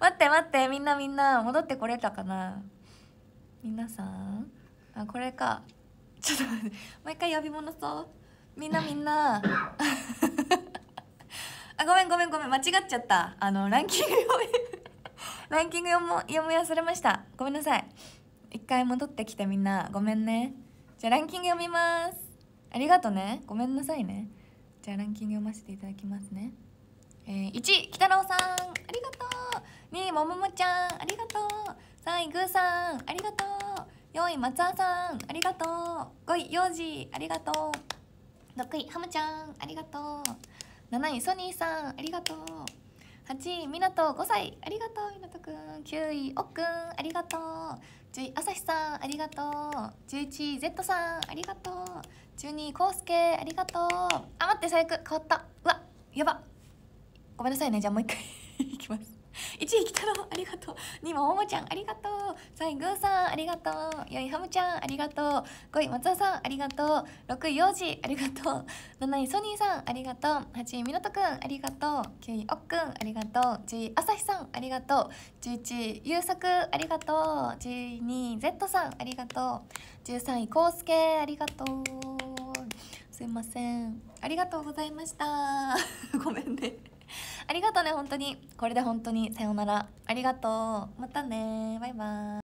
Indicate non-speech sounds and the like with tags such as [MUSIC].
待って待ってみんなみんな戻ってこれたかな皆さんあこれかちょっと待ってもう一回呼び戻そうみんなみんな [LAUGHS] あごめんごめんごめん間違っちゃったあのランキング読みランキング読む読み忘れましたごめんなさい一回戻ってきてみんなごめんねじゃあランキング読みますありがとねごめんなさいねじゃあランキング読ませていただきますねえー、1北郎さんもももちゃんありがとう3位ぐーさんありがとう4位松尾さんありがとう5位ようじありがとう6位ハムちゃんありがとう7位ソニーさんありがとう8位みなと5歳ありがとうみなとくん9位おっくんありがとう10位あささんありがとう11位 Z さんありがとう12位こうすけありがとうあ待って最悪変わったうわやばごめんなさいねじゃあもう一回 [LAUGHS] いきます1位きたのありがとう2もももちゃんありがとう3位ぐーさんありがとう4位ハムちゃんありがとう5位松尾さんありがとう6位ようありがとう7位ソニーさんありがとう8位みなとくんありがとう9位おっくんありがとう10位あささんありがとう11位ゆうありがとう12位 Z さんありがとう13位こうすけありがとうすいませんありがとうございました [LAUGHS] ごめんねありがとうね本当にこれで本当にさようならありがとうまたねバイバイ